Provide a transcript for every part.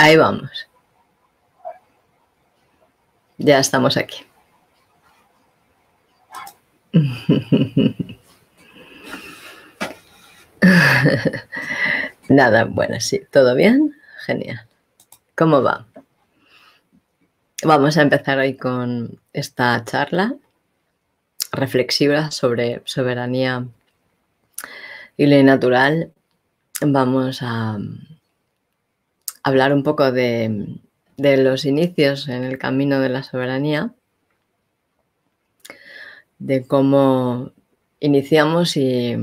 Ahí vamos. Ya estamos aquí. Nada, bueno, sí, todo bien, genial. ¿Cómo va? Vamos a empezar hoy con esta charla reflexiva sobre soberanía y ley natural. Vamos a hablar un poco de, los inicios en el camino de la soberanía, de cómo iniciamos y,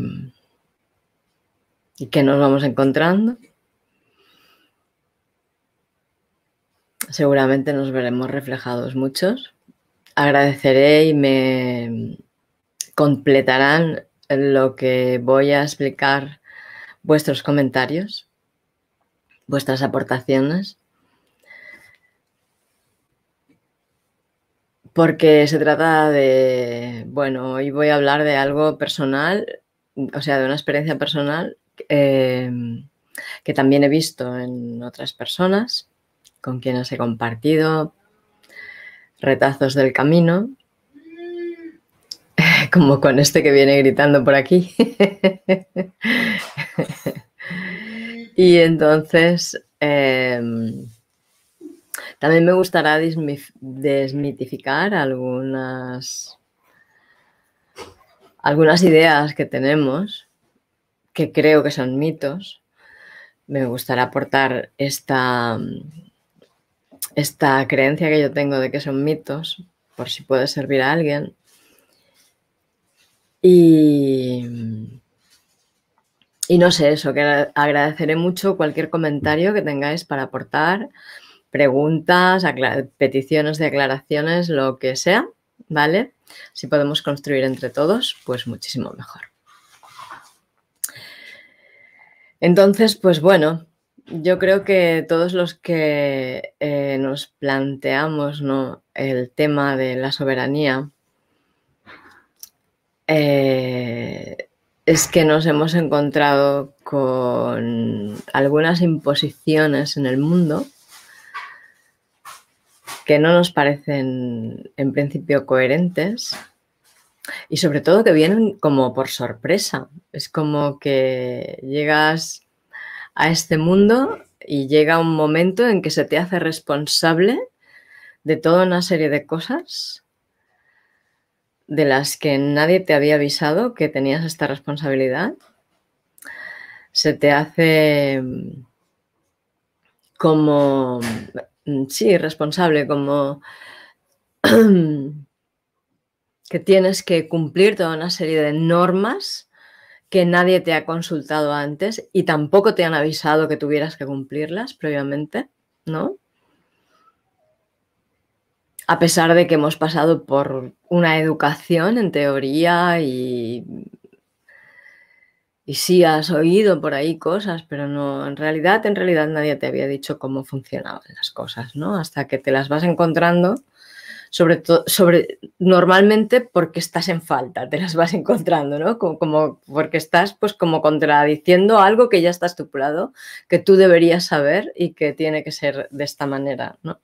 y qué nos vamos encontrando. Seguramente nos veremos reflejados muchos. Agradeceré y me completarán lo que voy a explicar vuestros comentarios vuestras aportaciones. Porque se trata de, bueno, hoy voy a hablar de algo personal, o sea, de una experiencia personal eh, que también he visto en otras personas con quienes he compartido retazos del camino, como con este que viene gritando por aquí. Y entonces, em, también me gustará desmitificar algunas, algunas ideas que tenemos, que creo que son mitos. Me gustará aportar esta, esta creencia que yo tengo de que son mitos, por si puede servir a alguien. Y y no sé eso, que agradeceré mucho cualquier comentario que tengáis para aportar, preguntas, peticiones de aclaraciones, lo que sea, ¿vale? Si podemos construir entre todos, pues muchísimo mejor. Entonces, pues bueno, yo creo que todos los que eh, nos planteamos ¿no? el tema de la soberanía, eh, es que nos hemos encontrado con algunas imposiciones en el mundo que no nos parecen en principio coherentes y sobre todo que vienen como por sorpresa. Es como que llegas a este mundo y llega un momento en que se te hace responsable de toda una serie de cosas de las que nadie te había avisado que tenías esta responsabilidad, se te hace mm, como, mm, sí, responsable, como que tienes que cumplir toda una serie de normas que nadie te ha consultado antes y tampoco te han avisado que tuvieras que cumplirlas previamente, ¿no? a pesar de que hemos pasado por una educación en teoría y, y sí has oído por ahí cosas, pero no, en realidad, en realidad nadie te había dicho cómo funcionaban las cosas, ¿no? Hasta que te las vas encontrando, sobre todo, sobre, normalmente porque estás en falta, te las vas encontrando, ¿no? Como, porque estás pues como contradiciendo algo que ya está estipulado, que tú deberías saber y que tiene que ser de esta manera, ¿no?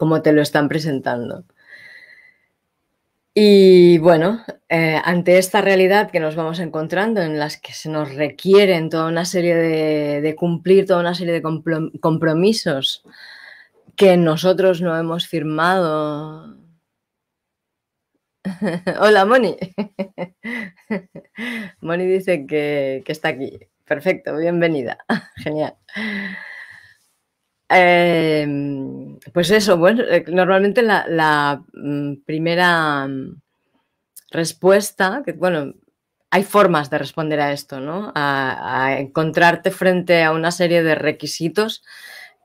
como te lo están presentando. Y bueno, eh, ante esta realidad que nos vamos encontrando, en las que se nos requieren toda una serie de, cumplir toda una serie de compromisos que nosotros no hemos firmado. Hola, Moni. Moni dice que, que está aquí. Perfecto, bienvenida. Genial. Em, pues eso, bueno, eh, normalmente la, mm, primera mm, respuesta, que bueno, hay formas de responder a esto, ¿no? a, encontrarte frente a una serie de requisitos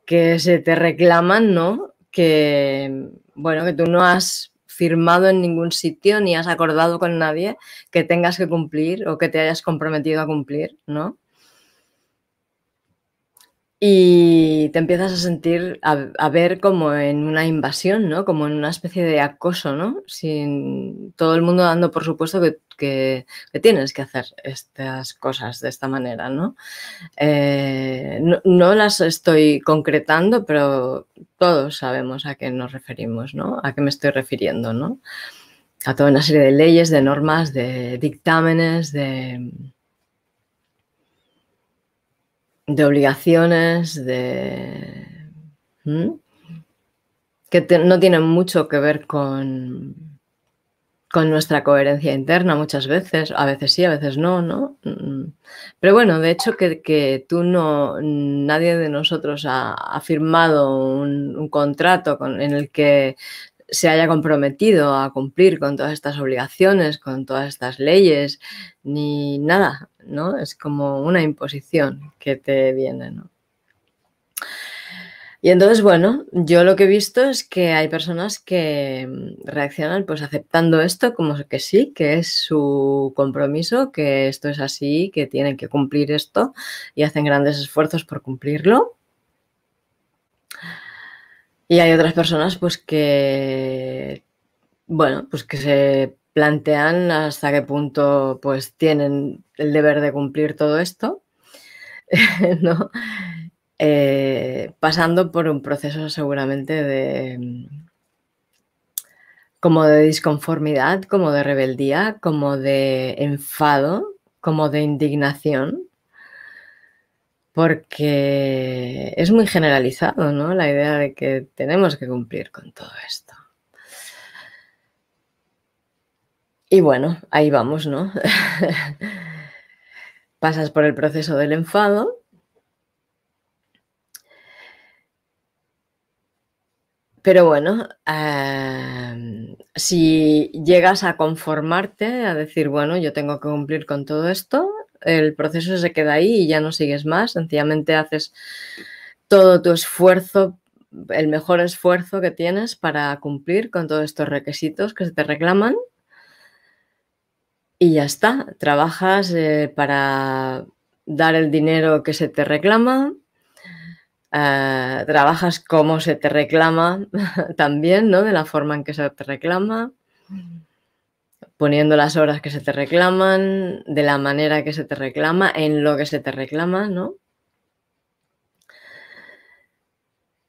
que se te reclaman, ¿no? Que, bueno, que tú no has firmado en ningún sitio ni has acordado con nadie que tengas que cumplir o que te hayas comprometido a cumplir, ¿no? y te empiezas a sentir, a, ver como en una invasión, ¿no? Como en una especie de acoso, ¿no? Sin todo el mundo dando por supuesto que, tienes que hacer estas cosas de esta manera, ¿no? Eh, ¿no? ¿no? las estoy concretando, pero todos sabemos a qué nos referimos, ¿no? A qué me estoy refiriendo, ¿no? A toda una serie de leyes, de normas, de dictámenes, de de obligaciones, de... que no tienen mucho que ver con, con nuestra coherencia interna muchas veces, a veces sí, a veces no, ¿no? Mm. Pero bueno, de hecho que, tú no, nadie de nosotros ha, firmado un, contrato en el que se haya comprometido a cumplir con todas estas obligaciones, con todas estas leyes, ni nada. ¿no? Es como una imposición que te viene, Y entonces, bueno, yo lo que he visto es que hay personas que mm, reaccionan pues aceptando esto como que sí, que es su compromiso, que esto es así, que tienen que cumplir esto y hacen grandes esfuerzos por cumplirlo. Y hay otras personas pues que, bueno, pues que se plantean hasta qué punto pues tienen el deber de cumplir todo esto, ¿no? Eh, pasando por un proceso seguramente de mm, como de disconformidad, como de rebeldía, como de enfado, como de indignación, porque es muy generalizado, La idea de que tenemos que cumplir con todo esto. Y bueno, ahí vamos, ¿no? Pasas por el proceso del enfado. Pero bueno, em, si llegas a conformarte, a decir, bueno, yo tengo que cumplir con todo esto, el proceso se queda ahí y ya no sigues más, sencillamente haces todo tu esfuerzo, el mejor esfuerzo que tienes para cumplir con todos estos requisitos que se te reclaman y ya está. Trabajas eh, para dar el dinero que se te reclama, eh, trabajas como se te reclama también, ¿no? De la forma en que se te reclama, poniendo las horas que se te reclaman, de la manera que se te reclama, en lo que se te reclama, ¿no?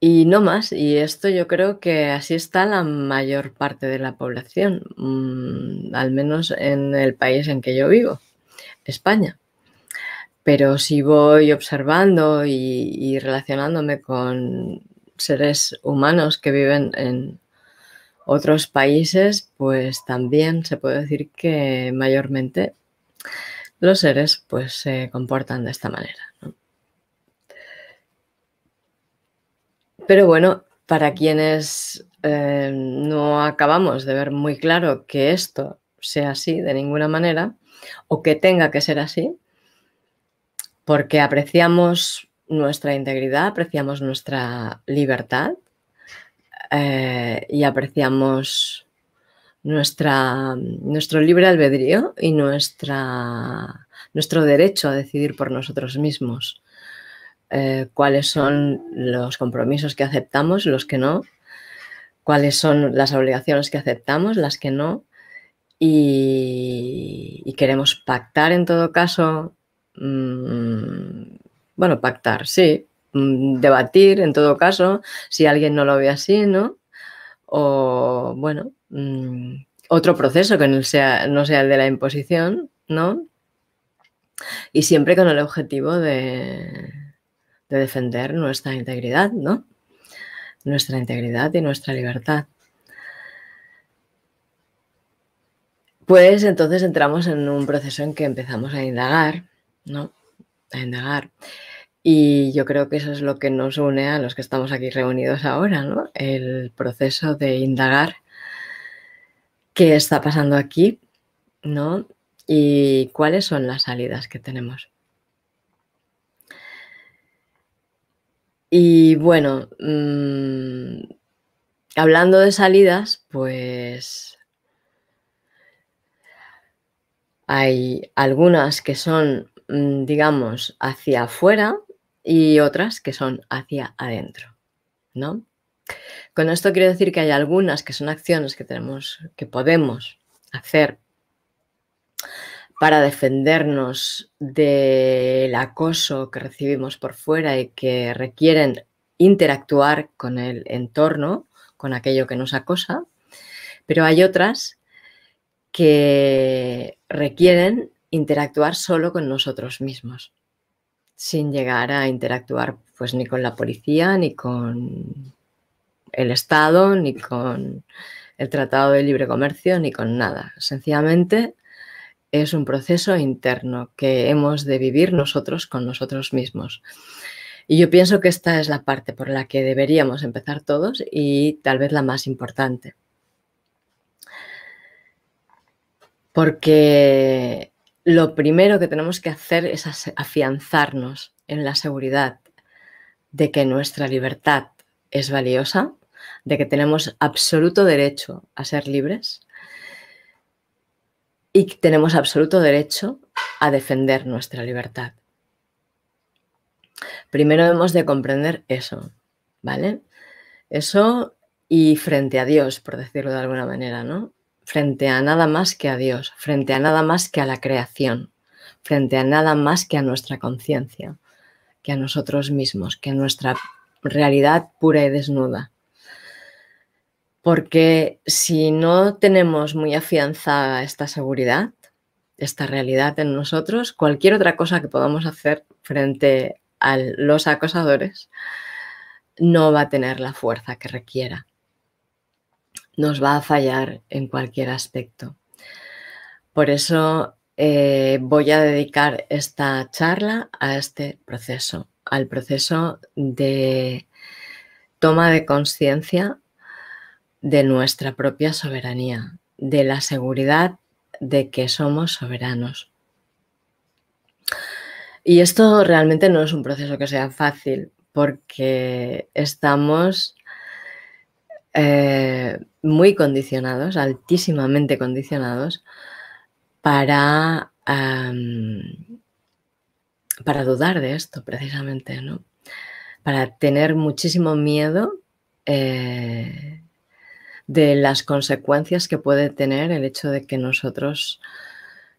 Y no más, y esto yo creo que así está la mayor parte de la población, mm, al menos en el país en que yo vivo, España. Pero si voy observando y, y relacionándome con seres humanos que viven en otros países, pues también se puede decir que mayormente los seres pues se comportan de esta manera. Pero bueno, para quienes eh, no acabamos de ver muy claro que esto sea así de ninguna manera o que tenga que ser así, porque apreciamos nuestra integridad, apreciamos nuestra libertad eh, y apreciamos nuestra, nuestro libre albedrío y nuestra, nuestro derecho a decidir por nosotros mismos. Eh, cuáles son los compromisos que aceptamos, los que no, cuáles son las obligaciones que aceptamos, las que no, y, queremos pactar en todo caso, mm, bueno, pactar, sí, mm, debatir en todo caso, si alguien no lo ve así, ¿no? O bueno, mm, otro proceso que no sea, no sea el de la imposición, ¿no? Y siempre con el objetivo de, de defender nuestra integridad, ¿no? Nuestra integridad y nuestra libertad. Pues entonces entramos en un proceso en que empezamos a indagar, ¿no? A indagar. Y yo creo que eso es lo que nos une a los que estamos aquí reunidos ahora, ¿no? El proceso de indagar qué está pasando aquí, ¿no? Y cuáles son las salidas que tenemos. Y bueno, mm, hablando de salidas, pues hay algunas que son, mm, digamos, hacia afuera y otras que son hacia adentro, ¿no? Con esto quiero decir que hay algunas que son acciones que tenemos, que podemos hacer para defendernos del acoso que recibimos por fuera y que requieren interactuar con el entorno, con aquello que nos acosa, pero hay otras que requieren interactuar solo con nosotros mismos, sin llegar a interactuar pues ni con la policía, ni con el Estado, ni con el Tratado de Libre Comercio, ni con nada. Sencillamente es un proceso interno que hemos de vivir nosotros con nosotros mismos. Y yo pienso que esta es la parte por la que deberíamos empezar todos y tal vez la más importante. Porque lo primero que tenemos que hacer es afianzarnos en la seguridad de que nuestra libertad es valiosa, de que tenemos absoluto derecho a ser libres y tenemos absoluto derecho a defender nuestra libertad. Primero hemos de comprender eso, ¿vale? Eso y frente a Dios, por decirlo de alguna manera, ¿no? Frente a nada más que a Dios, frente a nada más que a la creación, frente a nada más que a nuestra conciencia, que a nosotros mismos, que a nuestra realidad pura y desnuda. Porque si no tenemos muy afianzada esta seguridad, esta realidad en nosotros, cualquier otra cosa que podamos hacer frente a los acosadores no va a tener la fuerza que requiera. Nos va a fallar en cualquier aspecto. Por eso eh, voy a dedicar esta charla a este proceso, al proceso de toma de conciencia de nuestra propia soberanía, de la seguridad de que somos soberanos. Y esto realmente no es un proceso que sea fácil, porque estamos eh, muy condicionados, altísimamente condicionados, para, para dudar de esto, precisamente, ¿no? Para tener muchísimo miedo eh, de las consecuencias que puede tener el hecho de que nosotros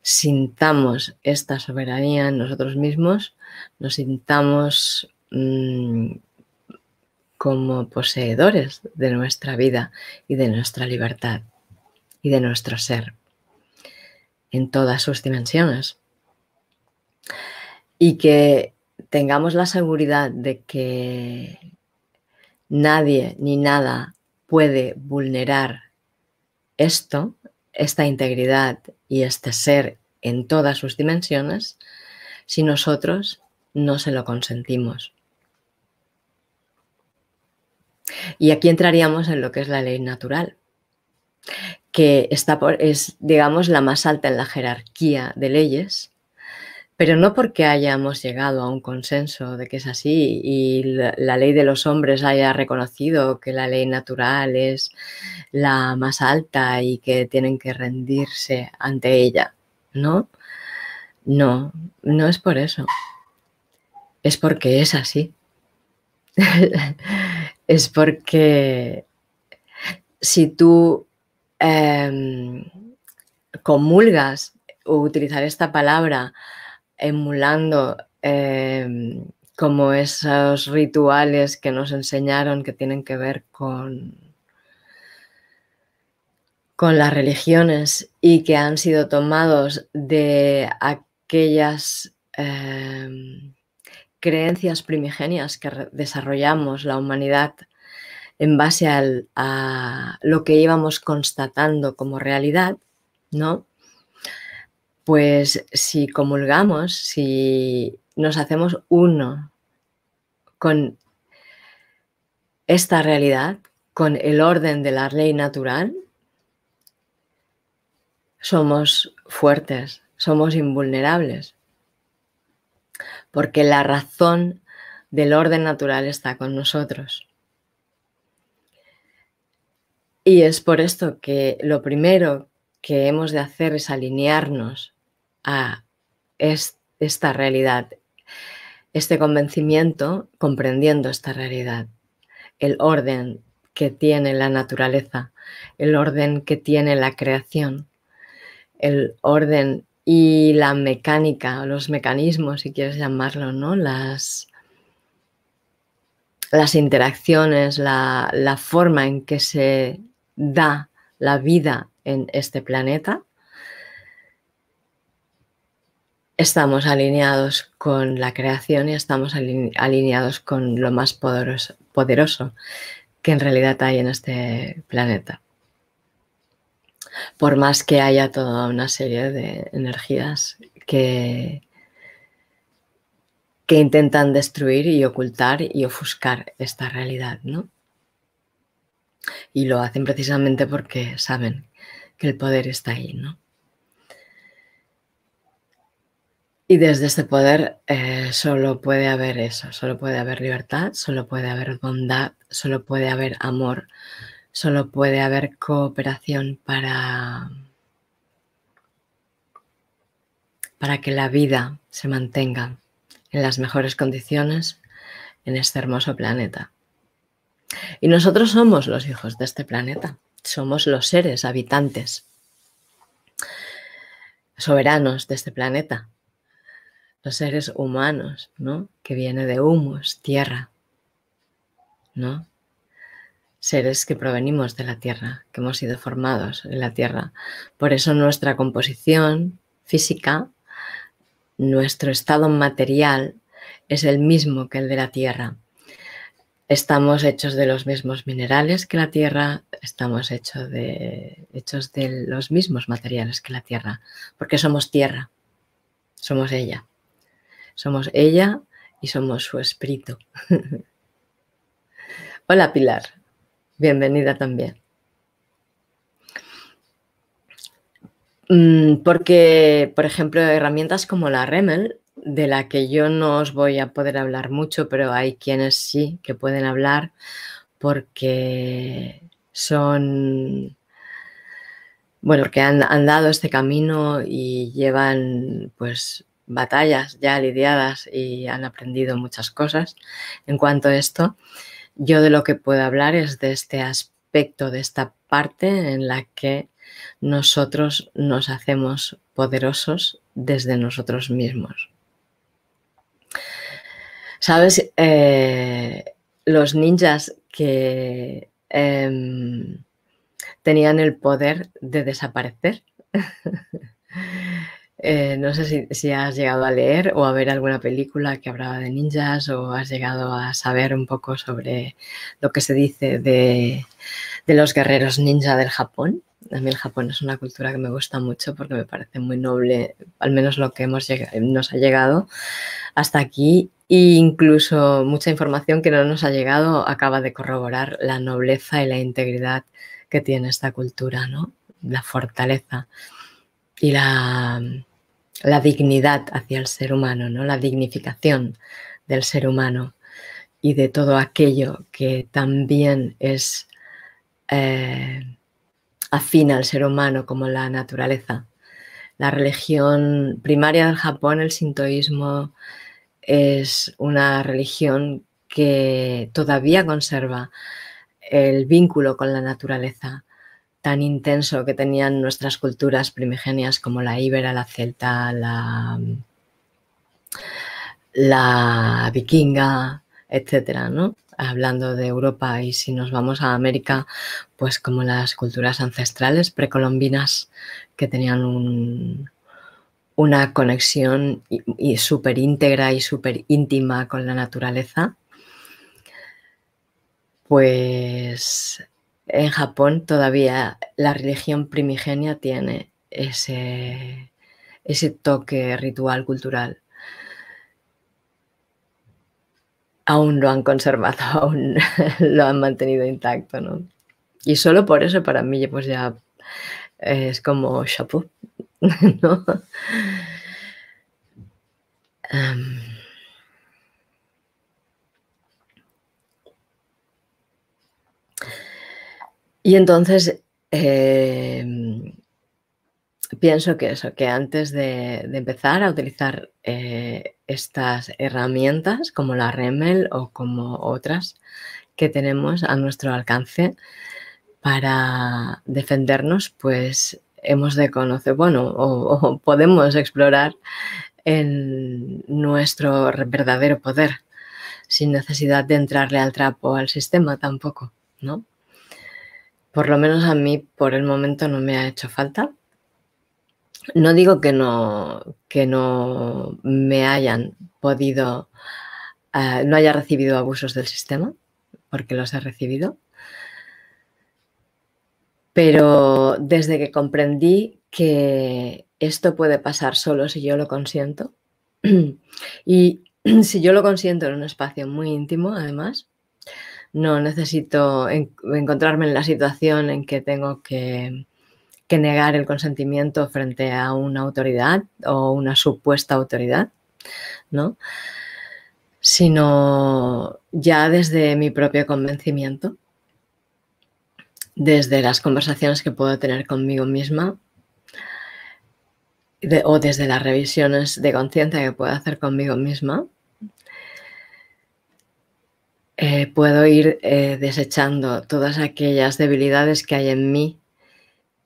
sintamos esta soberanía en nosotros mismos, nos sintamos mm, como poseedores de nuestra vida y de nuestra libertad y de nuestro ser en todas sus dimensiones. Y que tengamos la seguridad de que nadie ni nada puede vulnerar esto, esta integridad y este ser en todas sus dimensiones, si nosotros no se lo consentimos. Y aquí entraríamos en lo que es la ley natural, que está es, digamos, la más alta en la jerarquía de leyes pero no porque hayamos llegado a un consenso de que es así y la, ley de los hombres haya reconocido que la ley natural es la más alta y que tienen que rendirse ante ella, ¿no? No, no es por eso. Es porque es así. es porque si tú em, comulgas utilizar esta palabra emulando em, como esos rituales que nos enseñaron que tienen que ver con, con las religiones y que han sido tomados de aquellas em, creencias primigenias que desarrollamos la humanidad en base a lo que íbamos constatando como realidad, ¿no? Pues si comulgamos, si nos hacemos uno con esta realidad, con el orden de la ley natural, somos fuertes, somos invulnerables, porque la razón del orden natural está con nosotros. Y es por esto que lo primero que hemos de hacer es alinearnos a esta realidad, este convencimiento comprendiendo esta realidad, el orden que tiene la naturaleza, el orden que tiene la creación, el orden y la mecánica, los mecanismos, si quieres llamarlo, ¿no? Las, las interacciones, la forma en que se da la vida en este planeta estamos alineados con la creación y estamos alineados con lo más poderoso, que en realidad hay en este planeta. Por más que haya toda una serie de energías que, que intentan destruir y ocultar y ofuscar esta realidad, ¿no? Y lo hacen precisamente porque saben que el poder está ahí, ¿no? Y desde este poder eh, solo puede haber eso, solo puede haber libertad, solo puede haber bondad, solo puede haber amor, solo puede haber cooperación para, para que la vida se mantenga en las mejores condiciones en este hermoso planeta. Y nosotros somos los hijos de este planeta, somos los seres habitantes, soberanos de este planeta, los seres humanos, ¿no? Que viene de humus, tierra, ¿no? Seres que provenimos de la tierra, que hemos sido formados en la tierra. Por eso nuestra composición física, nuestro estado material es el mismo que el de la tierra. Estamos hechos de los mismos minerales que la tierra, estamos hechos de, hechos de los mismos materiales que la tierra, porque somos tierra, somos ella. Somos ella y somos su espíritu. Hola Pilar, bienvenida también. Mm, porque, por ejemplo, herramientas como la Remel, de la que yo no os voy a poder hablar mucho, pero hay quienes sí que pueden hablar porque son bueno, que han, han, dado este camino y llevan pues batallas ya lidiadas y han aprendido muchas cosas en cuanto a esto. Yo de lo que puedo hablar es de este aspecto, de esta parte en la que nosotros nos hacemos poderosos desde nosotros mismos. ¿Sabes? Eh, los ninjas que em, tenían el poder de desaparecer Eh, no sé si, has llegado a leer o a ver alguna película que hablaba de ninjas o has llegado a saber un poco sobre lo que se dice de, los guerreros ninja del Japón. A mí el Japón es una cultura que me gusta mucho porque me parece muy noble, al menos lo que hemos nos ha llegado hasta aquí e incluso mucha información que no nos ha llegado acaba de corroborar la nobleza y la integridad que tiene esta cultura, ¿no? La fortaleza y la la dignidad hacia el ser humano, ¿no? la dignificación del ser humano y de todo aquello que también es eh, al ser humano como la naturaleza. La religión primaria del Japón, el sintoísmo, es una religión que todavía conserva el vínculo con la naturaleza, tan intenso que tenían nuestras culturas primigenias como la íbera, la celta, la, vikinga, etcétera, Hablando de Europa y si nos vamos a América, pues como las culturas ancestrales precolombinas que tenían una conexión y, y súper íntegra y súper íntima con la naturaleza, pues en Japón todavía la religión primigenia tiene ese, ese toque ritual cultural. Aún lo han conservado, aún lo han mantenido intacto, ¿no? Y solo por eso para mí pues ya es como chapeau, ¿no? Em, Y entonces em, pienso que eso, que antes de, empezar a utilizar eh, estas herramientas como la Remel o como otras que tenemos a nuestro alcance para defendernos, pues hemos de conocer, bueno, o, o podemos explorar en nuestro verdadero poder sin necesidad de entrarle al trapo al sistema tampoco, ¿no? por lo menos a mí por el momento no me ha hecho falta. No digo que no, que me hayan podido, eh, no haya recibido abusos del sistema, porque los he recibido, pero desde que comprendí que esto puede pasar solo si yo lo consiento, y si yo lo consiento en un espacio muy íntimo, además, no necesito encontrarme en la situación en que tengo que, negar el consentimiento frente a una autoridad o una supuesta autoridad, ¿no? Sino ya desde mi propio convencimiento, desde las conversaciones que puedo tener conmigo misma o desde las revisiones de conciencia que puedo hacer conmigo misma eh, puedo ir eh, desechando todas aquellas debilidades que hay en mí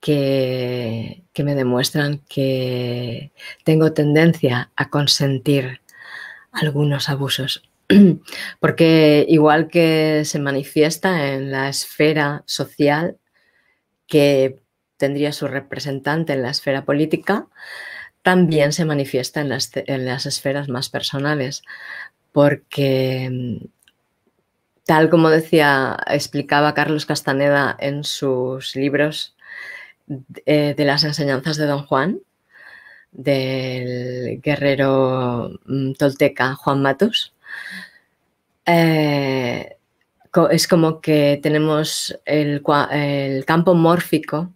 que, me demuestran que tengo tendencia a consentir algunos abusos. Porque igual que se manifiesta en la esfera social, que tendría su representante en la esfera política, también se manifiesta en las, esferas más personales, porque tal como decía, explicaba Carlos Castaneda en sus libros eh, de, las enseñanzas de Don Juan, del guerrero mm, tolteca Juan Matus, eh, es como que tenemos el, campo mórfico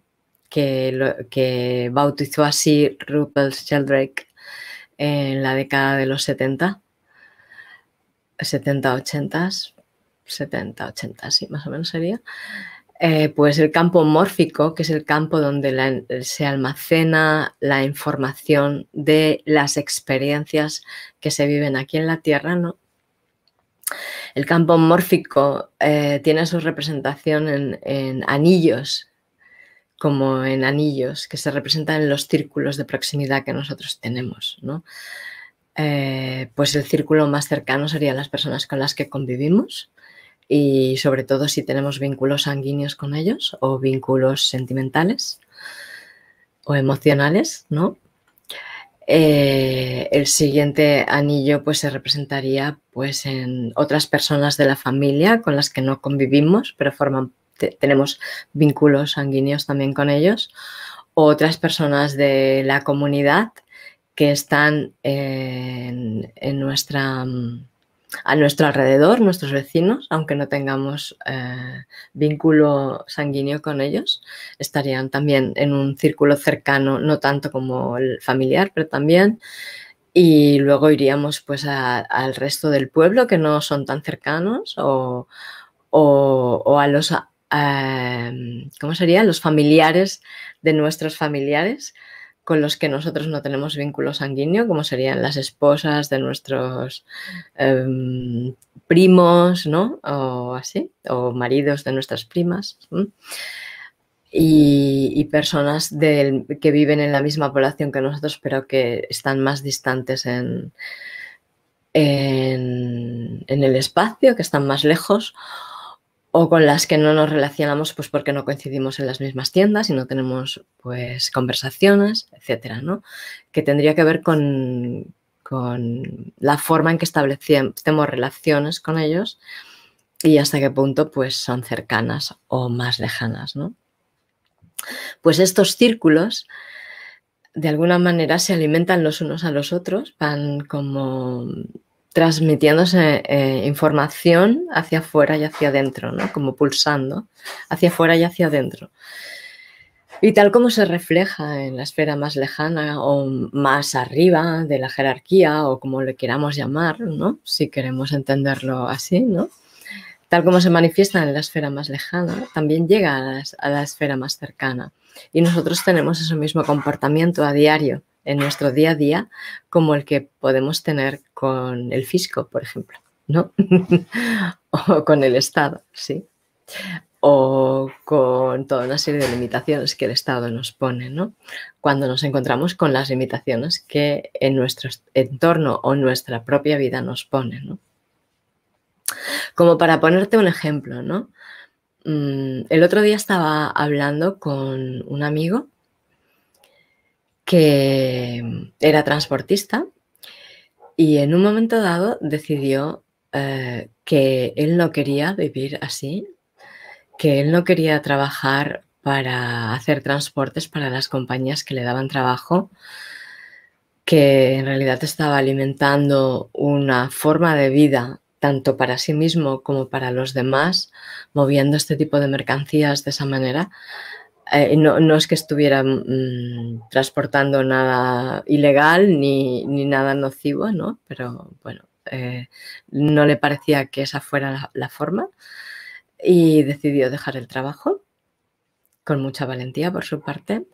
que, bautizó así Rupert Sheldrake en la década de los 70, 70-80s, 70, 80, sí, más o menos sería, eh, pues el campo mórfico, que es el campo donde se almacena la información de las experiencias que se viven aquí en la Tierra, ¿no? El campo mórfico eh, tiene su representación en, anillos, como en anillos, que se representan en los círculos de proximidad que nosotros tenemos, ¿no? Eh, pues el círculo más cercano serían las personas con las que convivimos, y sobre todo si tenemos vínculos sanguíneos con ellos o vínculos sentimentales o emocionales, ¿no? Eh, el siguiente anillo pues se representaría pues en otras personas de la familia con las que no convivimos pero tenemos vínculos sanguíneos también con ellos otras personas de la comunidad que están eh, en nuestra mm, a nuestro alrededor, nuestros vecinos, aunque no tengamos eh, vínculo sanguíneo con ellos, estarían también en un círculo cercano, no tanto como el familiar, pero también. Y luego iríamos pues al resto del pueblo que no son tan cercanos o, a los, eh, ¿cómo sería? Los familiares de nuestros familiares con los que nosotros no tenemos vínculo sanguíneo, como serían las esposas de nuestros em, primos, ¿no? O así, o maridos de nuestras primas. Y, personas que viven en la misma población que nosotros, pero que están más distantes en, en el espacio, que están más lejos, o con las que no nos relacionamos pues porque no coincidimos en las mismas tiendas y no tenemos pues conversaciones, etcétera, ¿no? Que tendría que ver con, la forma en que establecemos relaciones con ellos y hasta qué punto pues son cercanas o más lejanas, ¿no? Pues estos círculos de alguna manera se alimentan los unos a los otros, van como transmitiéndose eh, información hacia afuera y hacia adentro, ¿no? como pulsando hacia afuera y hacia adentro. Y tal como se refleja en la esfera más lejana o más arriba de la jerarquía o como le queramos llamar, si queremos entenderlo así, ¿no? tal como se manifiesta en la esfera más lejana, también llega a la esfera más cercana. Y nosotros tenemos ese mismo comportamiento a diario en nuestro día a día como el que podemos tener con el fisco, por ejemplo, ¿no? o con el Estado, ¿sí? O con toda una serie de limitaciones que el Estado nos pone, ¿no? Cuando nos encontramos con las limitaciones que en nuestro entorno o nuestra propia vida nos pone, ¿no? Como para ponerte un ejemplo, ¿no? Mm, el otro día estaba hablando con un amigo que mm, era transportista y en un momento dado decidió eh, que él no quería vivir así, que él no quería trabajar para hacer transportes para las compañías que le daban trabajo, que en realidad estaba alimentando una forma de vida tanto para sí mismo como para los demás, moviendo este tipo de mercancías de esa manera, eh, no, es que estuviera mm, transportando nada ilegal ni, nada nocivo, ¿no? Pero bueno, eh, no le parecía que esa fuera la, forma y decidió dejar el trabajo con mucha valentía por su parte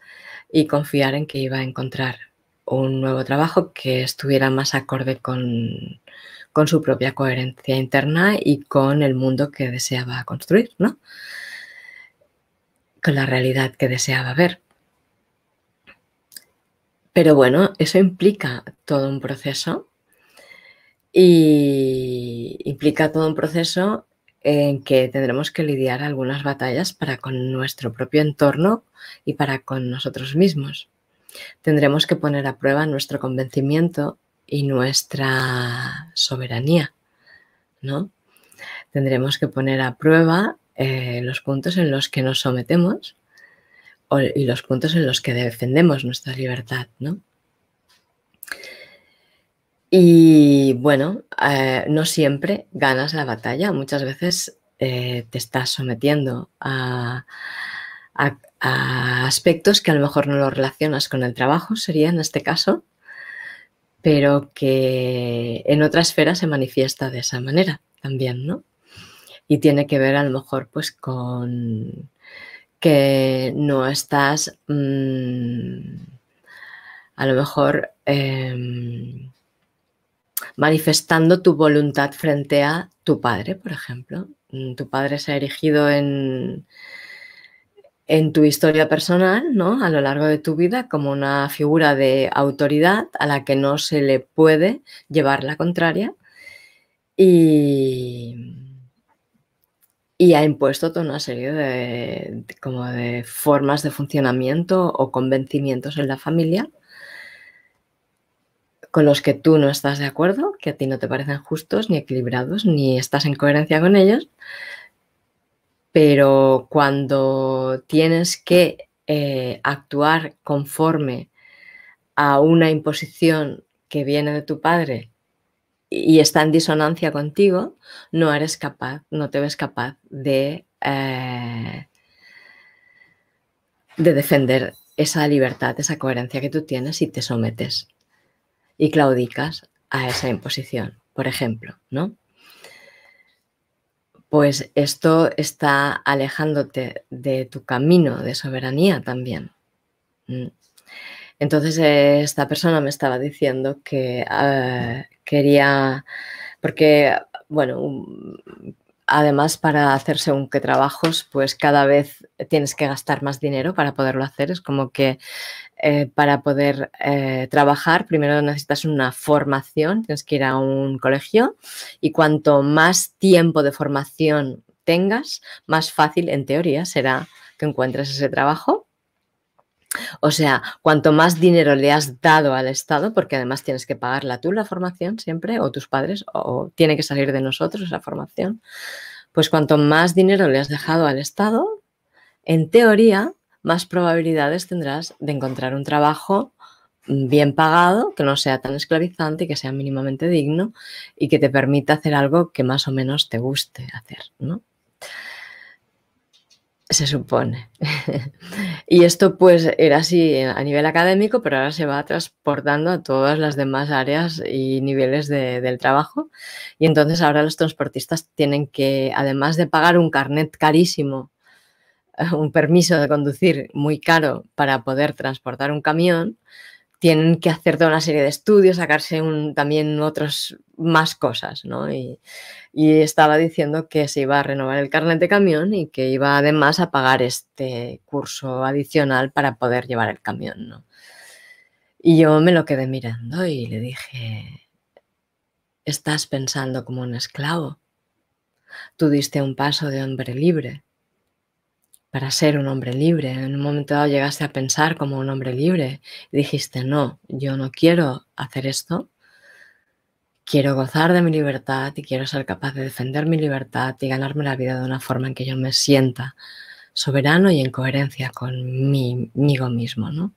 y confiar en que iba a encontrar un nuevo trabajo que estuviera más acorde con, con su propia coherencia interna y con el mundo que deseaba construir, ¿no? con la realidad que deseaba ver. Pero bueno, eso implica todo un proceso y implica todo un proceso en que tendremos que lidiar algunas batallas para con nuestro propio entorno y para con nosotros mismos. Tendremos que poner a prueba nuestro convencimiento y nuestra soberanía, ¿no? Tendremos que poner a prueba eh, los puntos en los que nos sometemos y los puntos en los que defendemos nuestra libertad, ¿no? Y bueno, eh, no siempre ganas la batalla, muchas veces eh, te estás sometiendo a, aspectos que a lo mejor no lo relacionas con el trabajo, sería en este caso, pero que en otra esfera se manifiesta de esa manera también, ¿no? y tiene que ver a lo mejor pues con que no estás mm, a lo mejor em, manifestando tu voluntad frente a tu padre, por ejemplo. Mm, tu padre se ha erigido en, en tu historia personal, ¿no? A lo largo de tu vida, como una figura de autoridad a la que no se le puede llevar la contraria. Y, y ha impuesto toda una serie de, como de formas de funcionamiento o convencimientos en la familia con los que tú no estás de acuerdo, que a ti no te parecen justos ni equilibrados, ni estás en coherencia con ellos, pero cuando tienes que eh, actuar conforme a una imposición que viene de tu padre y está en disonancia contigo, no eres capaz, no te ves capaz de, eh, de defender esa libertad, esa coherencia que tú tienes y te sometes y claudicas a esa imposición, por ejemplo, ¿no? Pues esto está alejándote de tu camino de soberanía también. Entonces eh, esta persona me estaba diciendo que eh, quería, porque, bueno, además para hacerse según qué trabajos, pues cada vez tienes que gastar más dinero para poderlo hacer. Es como que eh, para poder trabajar primero necesitas una formación, tienes que ir a un colegio y cuanto más tiempo de formación tengas, más fácil en teoría será que encuentres ese trabajo. O sea, cuanto más dinero le has dado al Estado, porque además tienes que pagarla tú la formación siempre, o tus padres, o, tiene que salir de nosotros esa formación, pues cuanto más dinero le has dejado al Estado, en teoría, más probabilidades tendrás de encontrar un trabajo mm, bien pagado, que no sea tan esclavizante, que sea mínimamente digno y que te permita hacer algo que más o menos te guste hacer, ¿no? se supone. y esto pues era así a nivel académico, pero ahora se va transportando a todas las demás áreas y niveles de, del trabajo. Y entonces ahora los transportistas tienen que, además de pagar un carnet carísimo, un permiso de conducir muy caro para poder transportar un camión, tienen que hacer toda una serie de estudios, sacarse también otras más cosas, ¿no? Y, estaba diciendo que se iba a renovar el carnet de camión y que iba además a pagar este curso adicional para poder llevar el camión, ¿no? Y yo me lo quedé mirando y le dije, estás pensando como un esclavo. Tú diste un paso de hombre libre para ser un hombre libre. En un momento dado llegaste a pensar como un hombre libre y dijiste, no, yo no quiero hacer esto, quiero gozar de mi libertad y quiero ser capaz de defender mi libertad y ganarme la vida de una forma en que yo me sienta soberano y en coherencia con conmigo mismo.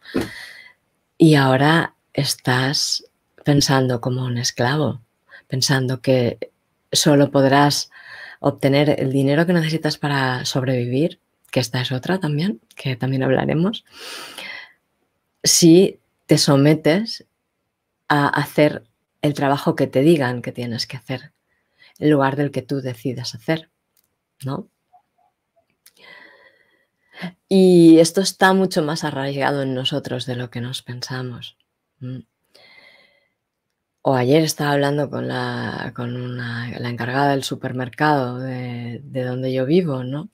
Y ahora estás pensando como un esclavo, pensando que solo podrás obtener el dinero que necesitas para sobrevivir que esta es otra también, que también hablaremos, si te sometes a hacer el trabajo que te digan que tienes que hacer, en lugar del que tú decidas hacer, ¿no? Y esto está mucho más arraigado en nosotros de lo que nos pensamos. Mm. O ayer estaba hablando con la, con la encargada del supermercado de, de donde yo vivo, ¿no?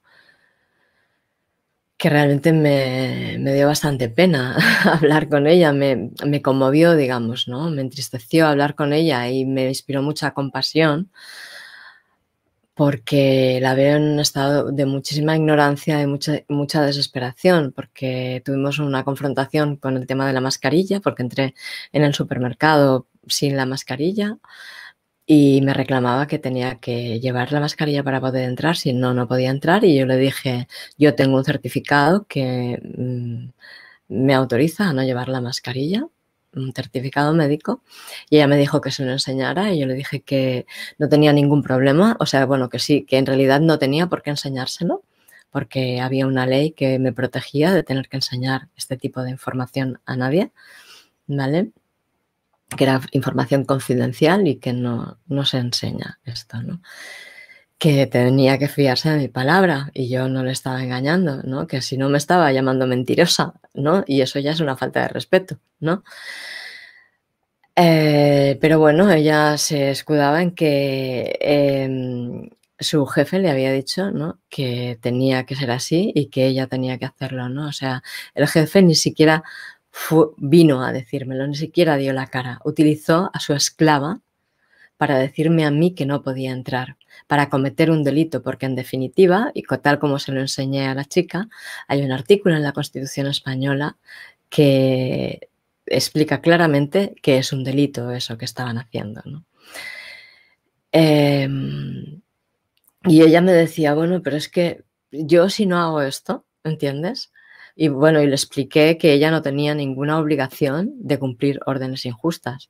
que realmente me, me, dio bastante pena hablar con ella, me, conmovió, digamos, ¿no? Me entristeció hablar con ella y me inspiró mucha compasión porque la veo en un estado de muchísima ignorancia y mucha, mucha desesperación, porque tuvimos una confrontación con el tema de la mascarilla, porque entré en el supermercado sin la mascarilla y me reclamaba que tenía que llevar la mascarilla para poder entrar, si no, no podía entrar y yo le dije, yo tengo un certificado que mm, me autoriza a no llevar la mascarilla un certificado médico y ella me dijo que se lo enseñara y yo le dije que no tenía ningún problema, o sea, bueno, que sí, que en realidad no tenía por qué enseñárselo porque había una ley que me protegía de tener que enseñar este tipo de información a nadie, ¿vale? que era información confidencial y que no, se enseña esto, ¿no? que tenía que fiarse de mi palabra y yo no le estaba engañando, ¿no? Que si no me estaba llamando mentirosa, ¿no? Y eso ya es una falta de respeto, ¿no? Eh, pero bueno, ella se escudaba en que em, su jefe le había dicho, ¿no? Que tenía que ser así y que ella tenía que hacerlo, ¿no? O sea, el jefe ni siquiera vino a decírmelo, ni siquiera dio la cara. Utilizó a su esclava para decirme a mí que no podía entrar, para cometer un delito, porque en definitiva, y tal como se lo enseñé a la chica, hay un artículo en la Constitución española que explica claramente que es un delito eso que estaban haciendo. Em, y ella me decía, bueno, pero es que yo si no hago esto, ¿entiendes? Y bueno, y le expliqué que ella no tenía ninguna obligación de cumplir órdenes injustas.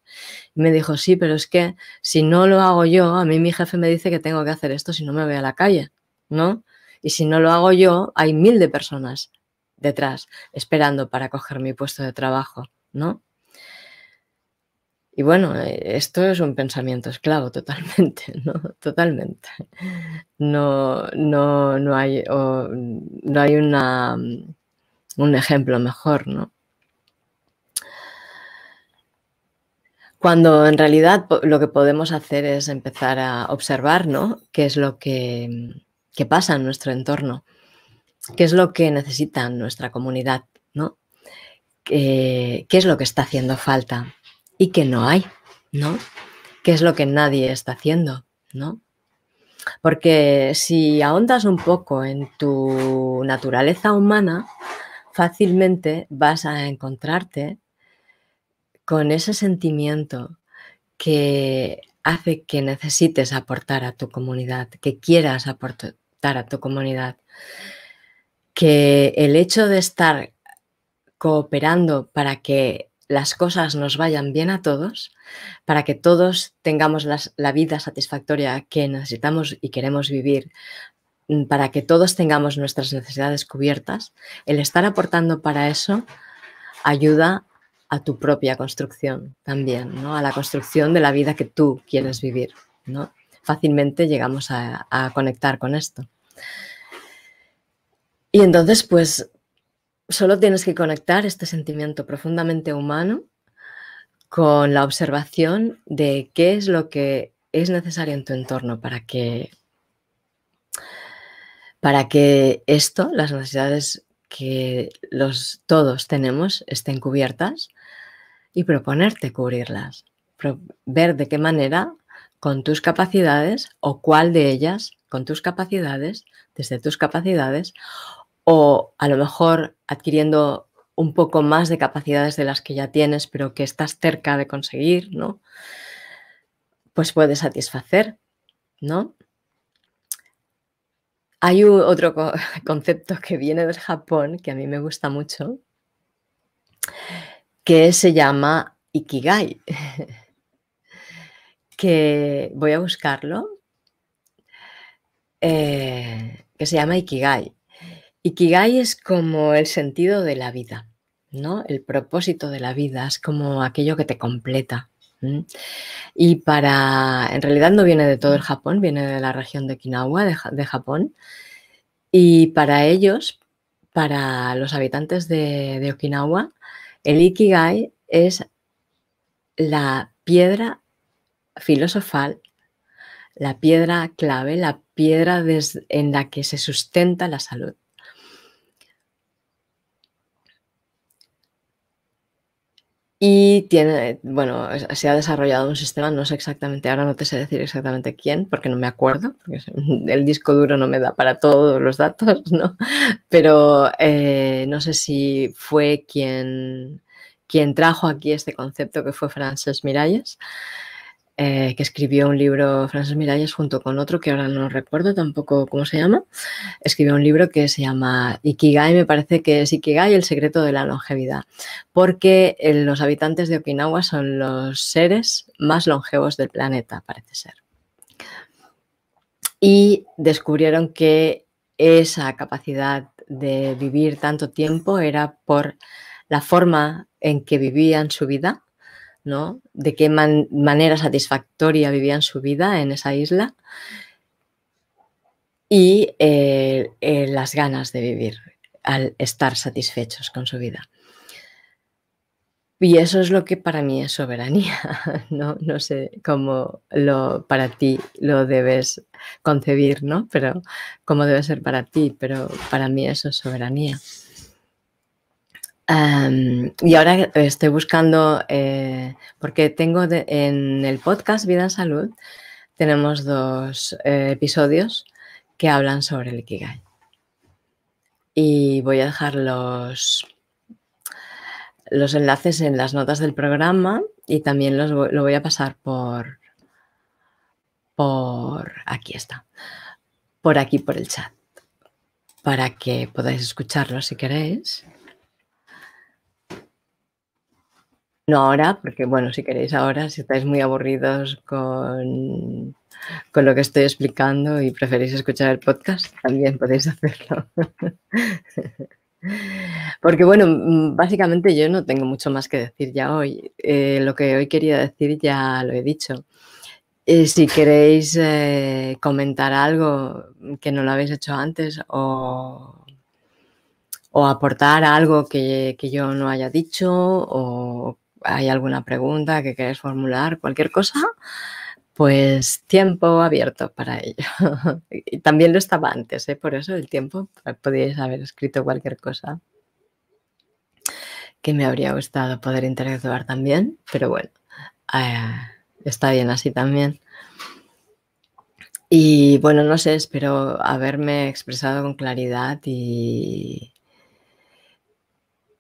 Y me dijo, sí, pero es que si no lo hago yo, a mí mi jefe me dice que tengo que hacer esto si no me voy a la calle, ¿no? Y si no lo hago yo, hay mil de personas detrás esperando para coger mi puesto de trabajo, ¿no? Y bueno, eh, esto es un pensamiento esclavo totalmente, ¿no? Totalmente. No, no, hay, no hay una un ejemplo mejor, ¿no? Cuando en realidad lo que podemos hacer es empezar a observar, ¿no? ¿Qué es lo que, pasa en nuestro entorno? ¿Qué es lo que necesita nuestra comunidad, ¿no? ¿Qué, es lo que está haciendo falta y que no hay, ¿no? ¿Qué es lo que nadie está haciendo, ¿no? Porque si ahondas un poco en tu naturaleza humana, fácilmente vas a encontrarte con ese sentimiento que hace que necesites aportar a tu comunidad, que quieras aportar a tu comunidad, que el hecho de estar cooperando para que las cosas nos vayan bien a todos, para que todos tengamos la vida satisfactoria que necesitamos y queremos vivir, Mm, para que todos tengamos nuestras necesidades cubiertas, el estar aportando para eso ayuda a tu propia construcción también, ¿no? a la construcción de la vida que tú quieres vivir. ¿no? Fácilmente llegamos a, a conectar con esto. Y entonces, pues, solo tienes que conectar este sentimiento profundamente humano con la observación de qué es lo que es necesario en tu entorno para que para que esto, las necesidades que los, todos tenemos, estén cubiertas y proponerte cubrirlas, ver de qué manera con tus capacidades o cuál de ellas con tus capacidades, desde tus capacidades, o a lo mejor adquiriendo un poco más de capacidades de las que ya tienes, pero que estás cerca de conseguir, ¿no? Pues puede satisfacer, ¿no? Hay otro concepto que viene del Japón, que a mí me gusta mucho, que se llama Ikigai, que voy a buscarlo, eh, que se llama Ikigai. Ikigai es como el sentido de la vida, ¿no? El propósito de la vida es como aquello que te completa. Y para, en realidad no viene de todo el Japón, viene de la región de Okinawa, de, Japón. Y para ellos, para los habitantes de, Okinawa, el Ikigai es la piedra filosofal, la piedra clave, la piedra en la que se sustenta la salud. Y tiene, bueno, se ha desarrollado un sistema, no sé exactamente, ahora no te sé decir exactamente quién, porque no me acuerdo, el disco duro no me da para todos los datos, ¿no? Pero eh, no sé si fue quien, quien trajo aquí este concepto que fue Frances Miralles. Eh, que escribió un libro, Francis Miralles, junto con otro que ahora no recuerdo tampoco cómo se llama, escribió un libro que se llama Ikigai, me parece que es Ikigai, el secreto de la longevidad, porque eh, los habitantes de Okinawa son los seres más longevos del planeta, parece ser. Y descubrieron que esa capacidad de vivir tanto tiempo era por la forma en que vivían su vida de qué manera satisfactoria vivían su vida en esa isla y eh, eh, las ganas de vivir al estar satisfechos con su vida. Y eso es lo que para mí es soberanía, ¿no? sé cómo lo, para ti lo debes concebir, ¿no? Pero cómo debe ser para ti, pero para mí eso es soberanía y ahora estoy buscando, eh, porque tengo en el podcast Vida en Salud, tenemos dos eh, episodios que hablan sobre el Ikigai. Y voy a dejar los, enlaces en las notas del programa y también los, lo voy a pasar por, por, aquí está, por aquí, por el chat, para que podáis escucharlo si queréis. No ahora, porque bueno, si queréis ahora, si estáis muy aburridos con, lo que estoy explicando y preferís escuchar el podcast, también podéis hacerlo. Porque bueno, mm, básicamente yo no tengo mucho más que decir ya hoy. Eh, lo que hoy quería decir ya lo he dicho. y eh, si queréis eh, comentar algo que no lo habéis hecho antes o, aportar algo que, que, yo no haya dicho o hay alguna pregunta que queráis formular, cualquier cosa, pues tiempo abierto para ello. y también lo estaba antes, ¿eh? por eso el tiempo, pues, podíais haber escrito cualquier cosa que me habría gustado poder interactuar también, pero bueno, eh, está bien así también. Y bueno, no sé, espero haberme expresado con claridad y,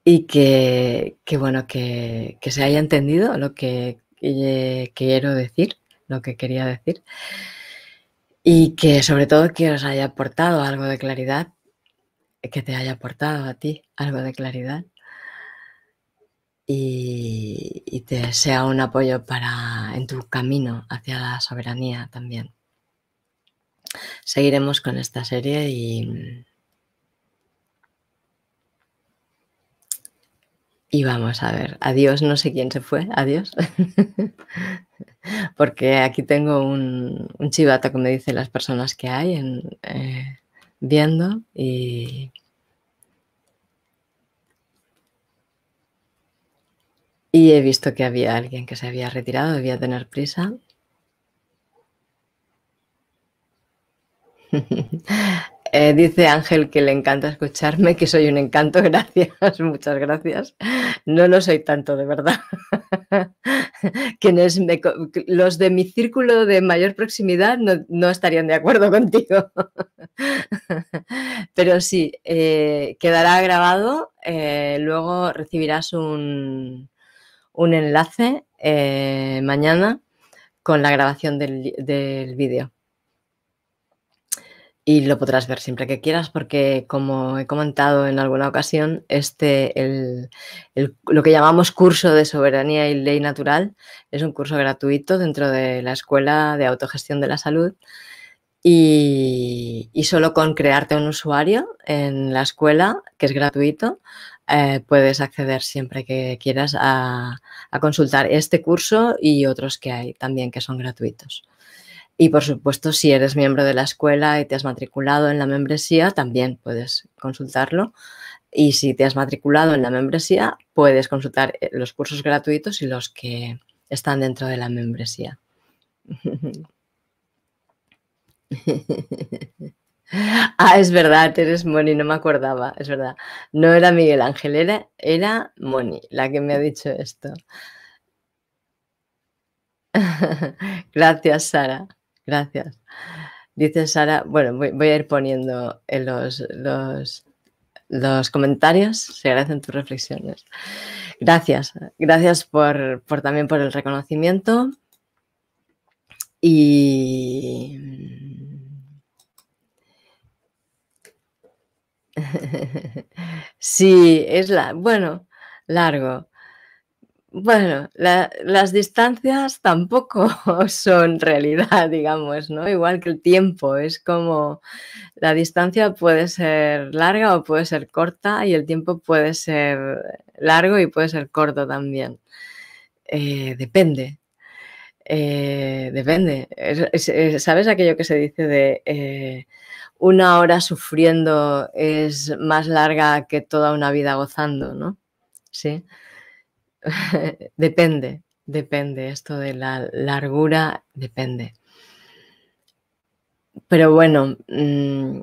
y que, bueno, que, se haya entendido lo que eh, quiero decir, lo que quería decir, y que sobre todo que os haya aportado algo de claridad, que te haya aportado a ti algo de claridad y, y te sea un apoyo para en tu camino hacia la soberanía también. Seguiremos con esta serie y Y vamos a ver, adiós, no sé quién se fue, adiós. Porque aquí tengo un, chivata chivato como me las personas que hay en, eh, viendo y... Y he visto que había alguien que se había retirado, debía tener prisa. Eh, dice Ángel que le encanta escucharme, que soy un encanto, gracias, muchas gracias. No lo soy tanto, de verdad. los de mi círculo de mayor proximidad no, estarían de acuerdo contigo. Pero sí, eh, quedará grabado, eh, luego recibirás un, enlace mañana con la grabación del, del vídeo. Y lo podrás ver siempre que quieras porque, como he comentado en alguna ocasión, este, lo que llamamos curso de soberanía y ley natural es un curso gratuito dentro de la Escuela de Autogestión de la Salud y, y solo con crearte un usuario en la escuela, que es gratuito, eh, puedes acceder siempre que quieras a consultar este curso y otros que hay también que son gratuitos. Y por supuesto, si eres miembro de la escuela y te has matriculado en la membresía, también puedes consultarlo. Y si te has matriculado en la membresía, puedes consultar eh, los cursos gratuitos y los que están dentro de la membresía. Ah, es verdad, eres Moni, no me acordaba, es verdad. No era Miguel Ángel, era, era Moni la que me ha dicho esto. Gracias, Sara. Gracias. Dice Sara, bueno, voy, a ir poniendo los, los, comentarios, se agradecen tus reflexiones. Gracias, gracias por, por también por el reconocimiento. Y sí, es la, bueno, largo. Bueno, las distancias tampoco son realidad, digamos, ¿no? Igual que el tiempo, es como la distancia puede ser larga o puede ser corta y el tiempo puede ser largo y puede ser corto también. Eh, depende, eh, depende. Eh, ¿Sabes aquello que se dice de una hora sufriendo es más larga que toda una vida gozando, ¿no? Sí. depende, depende, esto de la largura depende. Pero bueno, mm,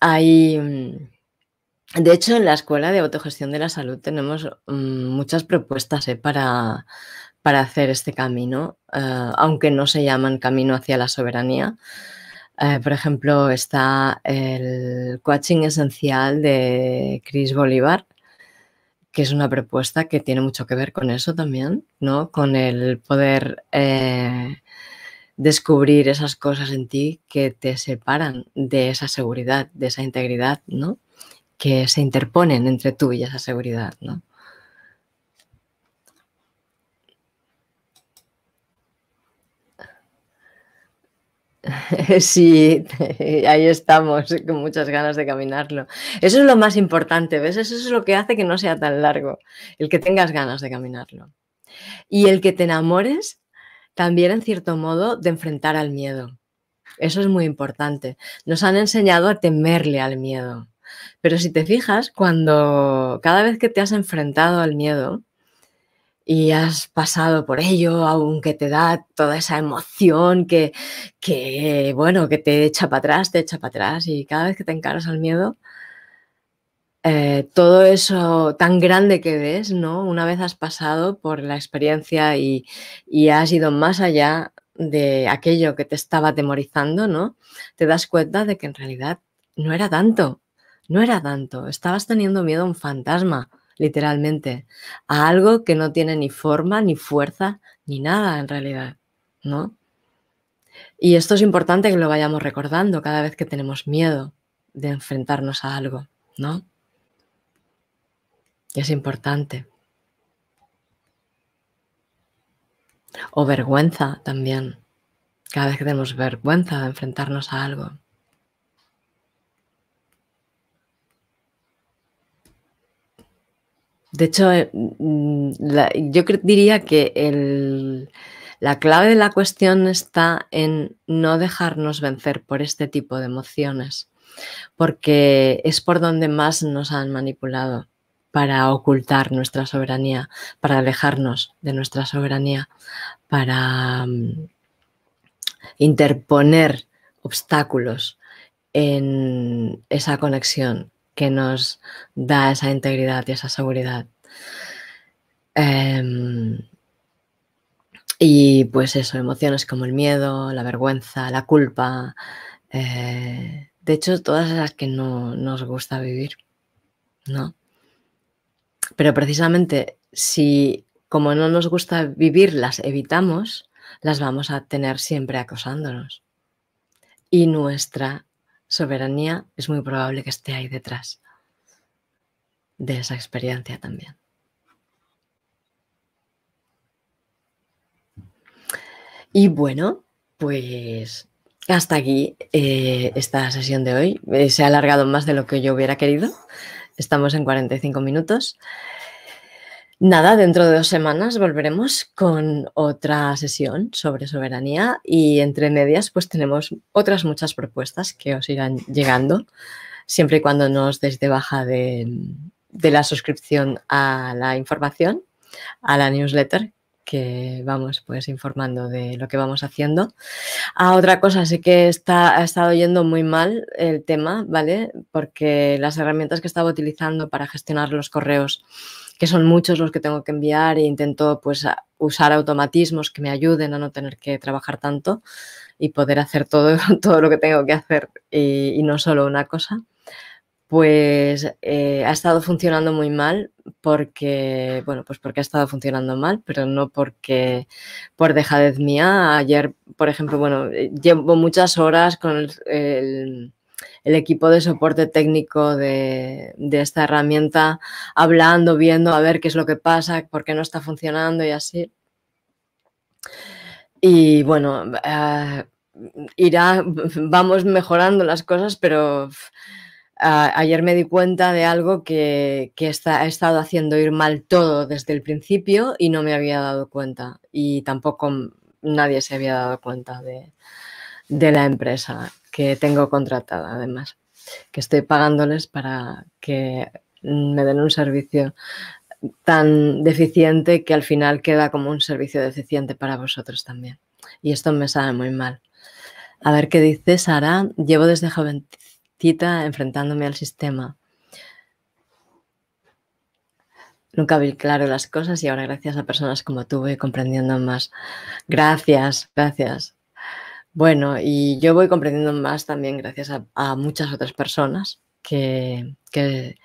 hay... Mm, de hecho, en la Escuela de Autogestión de la Salud tenemos mm, muchas propuestas eh, para, para, hacer este camino, eh, aunque no se llaman camino hacia la soberanía. Eh, por ejemplo, está el coaching esencial de Chris Bolívar, que es una propuesta que tiene mucho que ver con eso también, ¿no? Con el poder eh, descubrir esas cosas en ti que te separan de esa seguridad, de esa integridad, ¿no? Que se interponen entre tú y esa seguridad, ¿no? Sí, ahí estamos, con muchas ganas de caminarlo. Eso es lo más importante, ¿ves? Eso es lo que hace que no sea tan largo, el que tengas ganas de caminarlo. Y el que te enamores también, en cierto modo, de enfrentar al miedo. Eso es muy importante. Nos han enseñado a temerle al miedo. Pero si te fijas, cuando cada vez que te has enfrentado al miedo, y has pasado por ello, aunque te da toda esa emoción que, bueno, que te echa para atrás, te echa para atrás y cada vez que te encaras al miedo, eh, todo eso tan grande que ves, ¿no? Una vez has pasado por la experiencia y, y, has ido más allá de aquello que te estaba atemorizando, ¿no? Te das cuenta de que en realidad no era tanto, no era tanto, estabas teniendo miedo a un fantasma literalmente, a algo que no tiene ni forma, ni fuerza, ni nada en realidad, ¿no? Y esto es importante que lo vayamos recordando cada vez que tenemos miedo de enfrentarnos a algo, ¿no? es importante. O vergüenza también. Cada vez que tenemos vergüenza de enfrentarnos a algo. De hecho, eh, mm, yo diría que la clave de la cuestión está en no dejarnos vencer por este tipo de emociones, porque es por donde más nos han manipulado para ocultar nuestra soberanía, para alejarnos de nuestra soberanía, para mm, interponer obstáculos en esa conexión que nos da esa integridad y esa seguridad. Em, y pues eso, emociones como el miedo, la vergüenza, la culpa, eh, de hecho todas esas que no nos gusta vivir, ¿no? Pero precisamente si como no nos gusta vivir las evitamos, las vamos a tener siempre acosándonos. Y nuestra soberanía es muy probable que esté ahí detrás de esa experiencia también. Y bueno, pues hasta aquí eh, esta sesión de hoy. Eh, se ha alargado más de lo que yo hubiera querido. Estamos en 45 minutos. Nada, dentro de dos semanas volveremos con otra sesión sobre soberanía y entre medias pues tenemos otras muchas propuestas que os irán llegando, siempre y cuando nos des de baja de, la suscripción a la información, a la newsletter que vamos pues informando de lo que vamos haciendo. A ah, otra cosa, sí que está, ha estado yendo muy mal el tema, ¿vale? Porque las herramientas que estaba utilizando para gestionar los correos que son muchos los que tengo que enviar e intento pues usar automatismos que me ayuden a no tener que trabajar tanto y poder hacer todo, todo lo que tengo que hacer y, no solo una cosa, pues eh, ha estado funcionando muy mal porque, bueno, pues porque ha estado funcionando mal, pero no porque por dejadez mía. Ayer, por ejemplo, bueno, eh, llevo muchas horas con el el equipo de soporte técnico de, esta herramienta hablando, viendo a ver qué es lo que pasa, por qué no está funcionando y así. Y bueno, eh, irá, vamos mejorando las cosas, pero eh, ayer me di cuenta de algo que, está, ha estado haciendo ir mal todo desde el principio y no me había dado cuenta y tampoco nadie se había dado cuenta de, de la empresa que tengo contratada, además, que estoy pagándoles para que mm, me den un servicio tan deficiente que al final queda como un servicio deficiente para vosotros también. Y esto me sabe muy mal. A ver qué dice Sara. Llevo desde jovencita enfrentándome al sistema. Nunca vi claro las cosas y ahora gracias a personas como tú voy comprendiendo más. Gracias, gracias. Bueno, y yo voy comprendiendo más también gracias a, muchas otras personas que, que,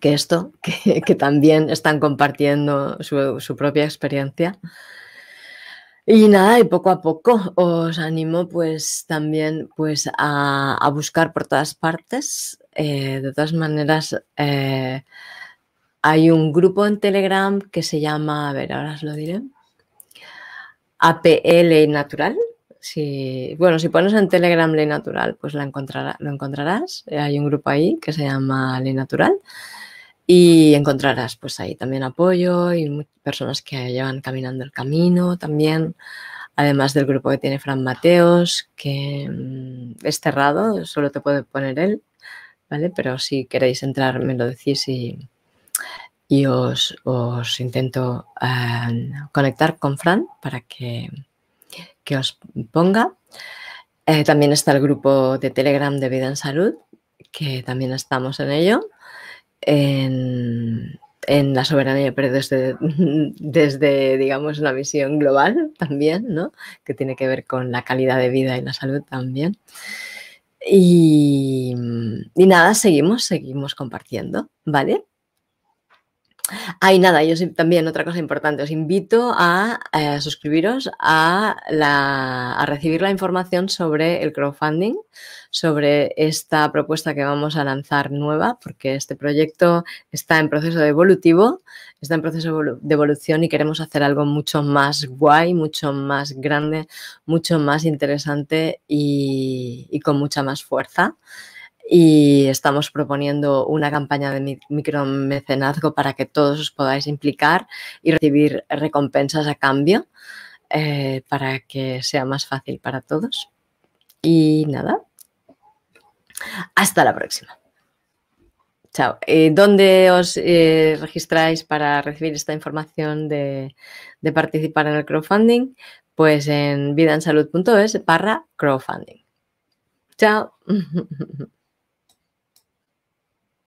que, esto, que, también están compartiendo su, propia experiencia. Y nada, y poco a poco os animo pues también pues a, buscar por todas partes. Eh, de todas maneras, eh, hay un grupo en Telegram que se llama, a ver, ahora os lo diré. APL Natural. Si, bueno, si pones en Telegram Ley Natural, pues la lo encontrarás. Eh, hay un grupo ahí que se llama Ley Natural y encontrarás pues ahí también apoyo y personas que llevan caminando el camino también. Además del grupo que tiene Fran Mateos, que mm, es cerrado, solo te puede poner él, ¿vale? Pero si queréis entrar, me lo decís y, y os, intento eh, conectar con Fran para que, os ponga. Eh, también está el grupo de Telegram de Vida en Salud, que también estamos en ello, en, la soberanía, pero desde, desde, digamos, una visión global también, ¿no? Que tiene que ver con la calidad de vida y la salud también. Y, y nada, seguimos, seguimos compartiendo, ¿vale? Ay nada, yo también otra cosa importante, os invito a, eh, suscribiros a, recibir la información sobre el crowdfunding, sobre esta propuesta que vamos a lanzar nueva, porque este proyecto está en proceso de evolutivo, está en proceso de evolución y queremos hacer algo mucho más guay, mucho más grande, mucho más interesante y con mucha más fuerza y estamos proponiendo una campaña de micromecenazgo para que todos os podáis implicar y recibir recompensas a cambio eh, para que sea más fácil para todos. Y nada, hasta la próxima. Chao. Eh, ¿Dónde os eh, registráis para recibir esta información de, participar en el crowdfunding? Pues en vidaensalud.es barra crowdfunding. Chao.